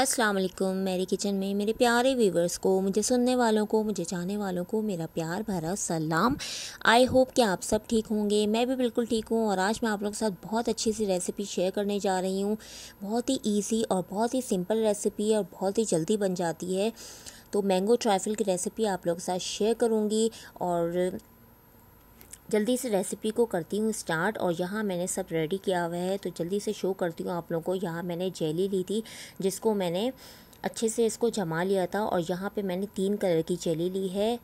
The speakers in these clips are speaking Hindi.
अस्सलाम वालेकुम मेरी किचन में मेरे प्यारे व्यूवर्स को मुझे सुनने वालों को मुझे चाहने वालों को मेरा प्यार भरा सलाम आई होप कि आप सब ठीक होंगे मैं भी बिल्कुल ठीक हूँ और आज मैं आप लोगों के साथ बहुत अच्छी सी रेसिपी शेयर करने जा रही हूँ बहुत ही ईजी और बहुत ही सिंपल रेसिपी और बहुत ही जल्दी बन जाती है तो मैंगो ट्राइफल की रेसिपी आप लोगों के साथ शेयर करूँगी और जल्दी से रेसिपी को करती हूँ स्टार्ट और यहाँ मैंने सब रेडी किया हुआ है तो जल्दी से शो करती हूँ आप लोगों को यहाँ मैंने जेली ली थी जिसको मैंने अच्छे से इसको जमा लिया था और यहाँ पे मैंने तीन कलर की जेली ली है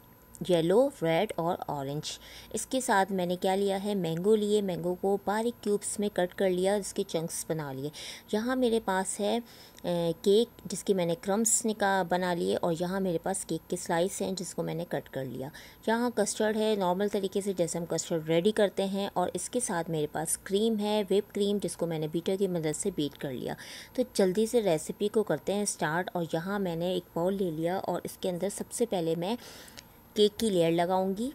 येलो रेड और ऑरेंज इसके साथ मैंने क्या लिया है मैंगो लिए मैंगो को बारीक क्यूब्स में कट कर लिया और इसके चंक्स बना लिए यहाँ मेरे पास है केक जिसके मैंने क्रम्स निका बना लिए और यहाँ मेरे पास केक के स्लाइस हैं जिसको मैंने कट कर लिया यहाँ कस्टर्ड है नॉर्मल तरीके से जैसे हम कस्टर्ड रेडी करते हैं और इसके साथ मेरे पास क्रीम है विप क्रीम जिसको मैंने बीटर की मदद से बीट कर लिया तो जल्दी से रेसिपी को करते हैं स्टार्ट और यहाँ मैंने एक बाउल ले लिया और इसके अंदर सबसे पहले मैं केक की लेयर लगाऊंगी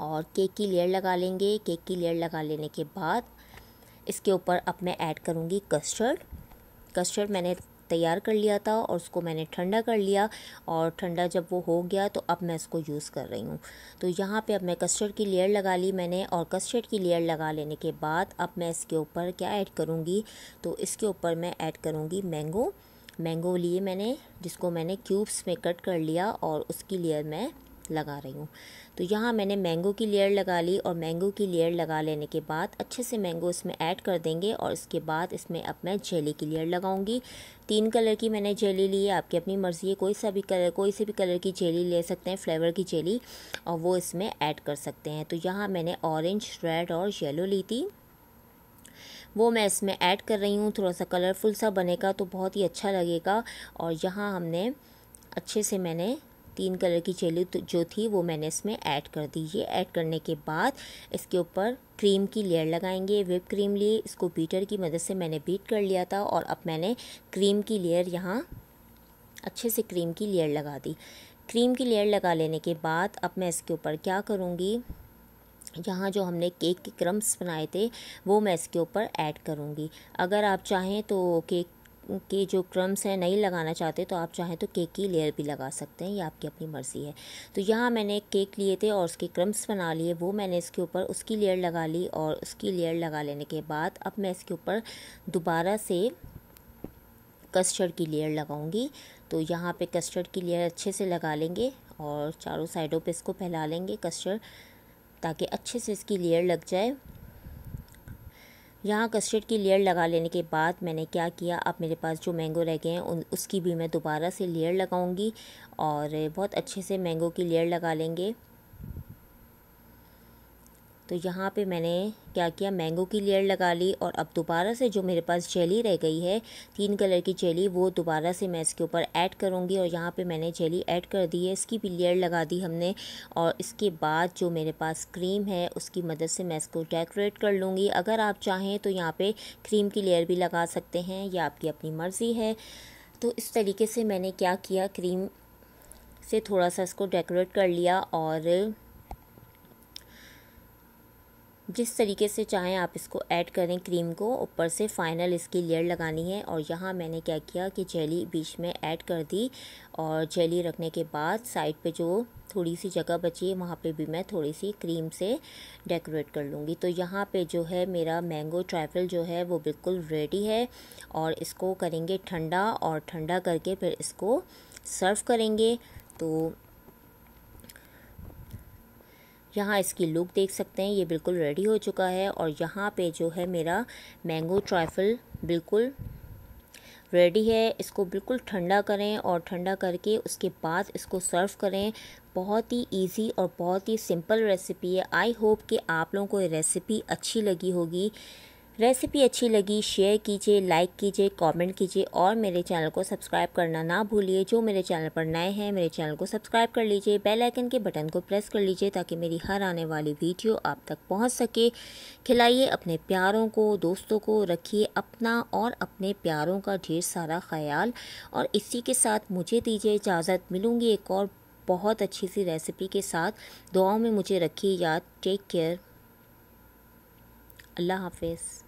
और केक की लेयर लगा लेंगे केक की लेयर लगा लेने के बाद इसके ऊपर अब मैं ऐड करूँगी कस्टर्ड कस्टर्ड मैंने तैयार कर लिया था और उसको मैंने ठंडा कर लिया और ठंडा जब वो हो गया तो अब मैं इसको यूज़ कर रही हूँ तो यहाँ पे अब मैं कस्टर्ड की लेयर लगा ली मैंने और कस्टर्ड की लेयर लगा लेने के बाद अब मैं इसके ऊपर क्या ऐड करूँगी तो इसके ऊपर मैं ऐड करूँगी मैंगो मैंगो लिए मैंने जिसको मैंने क्यूब्स में कट कर लिया और उसकी लेयर मैं लगा रही हूँ तो यहाँ मैंने मैंगो की लेयर लगा ली और मैंगो की लेयर लगा लेने के बाद अच्छे से मैंगो इसमें ऐड कर देंगे और इसके बाद इसमें अब मैं जेली की लेयर लगाऊंगी तीन कलर की मैंने जेली ली है आपकी अपनी मर्ज़ी है कोई सा भी कलर कोई से भी कलर की जेली ले सकते हैं फ्लेवर की जेली और वो इसमें ऐड कर सकते हैं तो यहाँ मैंने ऑरेंज रेड और येलो ली थी वो मैं इसमें ऐड कर रही हूँ थोड़ा सा कलरफुल सा बनेगा तो बहुत ही अच्छा लगेगा और यहाँ हमने अच्छे से मैंने तीन कलर की जेली तो जो थी वो मैंने इसमें ऐड कर दी है ऐड करने के बाद इसके ऊपर क्रीम की लेयर लगाएंगे विप क्रीम लिए इसको बीटर की मदद से मैंने बीट कर लिया था और अब मैंने क्रीम की लेयर यहाँ अच्छे से क्रीम की लेयर लगा दी क्रीम की लेयर लगा लेने के बाद अब मैं इसके ऊपर क्या करूँगी यहाँ जो हमने केक के क्रम्स बनाए थे वो मैं इसके ऊपर ऐड करूँगी अगर आप चाहें तो केक के जो क्रम्स हैं नहीं लगाना चाहते तो आप चाहें तो केक की लेयर भी लगा सकते हैं ये आपकी अपनी मर्ज़ी है तो यहाँ मैंने केक लिए थे और उसके क्रम्स बना लिए वो मैंने इसके ऊपर उसकी लेयर लगा ली और उसकी लेयर लगा लेने के बाद अब मैं इसके ऊपर दोबारा से कस्टर्ड की लेयर लगाऊंगी तो यहाँ पे कस्टर्ड की लेयर अच्छे से लगा लेंगे और चारों साइडों पे इसको फैला लेंगे कस्टर्ड ताकि अच्छे से इसकी लेयर लग जाए यहाँ कस्टर्ड की लेयर लगा लेने के बाद मैंने क्या किया अब मेरे पास जो मैंगो रह गए हैं उन उसकी भी मैं दोबारा से लेयर लगाऊंगी और बहुत अच्छे से मैंगो की लेयर लगा लेंगे तो यहाँ पे मैंने क्या किया मैंगो की लेयर लगा ली और अब दोबारा से जो मेरे पास जेली रह गई है तीन कलर की जेली वो दोबारा से मैं इसके ऊपर ऐड करूँगी और यहाँ पे मैंने जेली ऐड कर दी है इसकी भी लेयर लगा दी हमने और इसके बाद जो मेरे पास क्रीम है उसकी मदद से मैं इसको डेकोरेट कर लूँगी अगर आप चाहें तो यहाँ पर क्रीम की लेयर भी लगा सकते हैं यह आपकी अपनी मर्ज़ी है तो इस तरीके से मैंने क्या किया क्रीम से थोड़ा सा इसको डेकोरेट कर लिया और जिस तरीके से चाहें आप इसको ऐड करें क्रीम को ऊपर से फाइनल इसकी लेयर लगानी है और यहाँ मैंने क्या किया कि जेली बीच में ऐड कर दी और जेली रखने के बाद साइड पे जो थोड़ी सी जगह बची है वहाँ पे भी मैं थोड़ी सी क्रीम से डेकोरेट कर लूँगी तो यहाँ पे जो है मेरा मैंगो ट्राइफल जो है वो बिल्कुल रेडी है और इसको करेंगे ठंडा और ठंडा करके फिर इसको सर्व करेंगे तो यहाँ इसकी लुक देख सकते हैं ये बिल्कुल रेडी हो चुका है और यहाँ पे जो है मेरा मैंगो ट्राइफल बिल्कुल रेडी है इसको बिल्कुल ठंडा करें और ठंडा करके उसके बाद इसको सर्व करें बहुत ही इजी और बहुत ही सिंपल रेसिपी है आई होप कि आप लोगों को ये रेसिपी अच्छी लगी होगी रेसिपी अच्छी लगी शेयर कीजिए लाइक कीजिए कमेंट कीजिए और मेरे चैनल को सब्सक्राइब करना ना भूलिए जो मेरे चैनल पर नए हैं मेरे चैनल को सब्सक्राइब कर लीजिए बेल आइकन के बटन को प्रेस कर लीजिए ताकि मेरी हर आने वाली वीडियो आप तक पहुंच सके खिलाइए अपने प्यारों को दोस्तों को रखिए अपना और अपने प्यारों का ढेर सारा ख्याल और इसी के साथ मुझे दीजिए इजाज़त मिलूँगी एक और बहुत अच्छी सी रेसिपी के साथ दुआओं में मुझे रखिए याद टेक केयर अल्लाह हाफिज़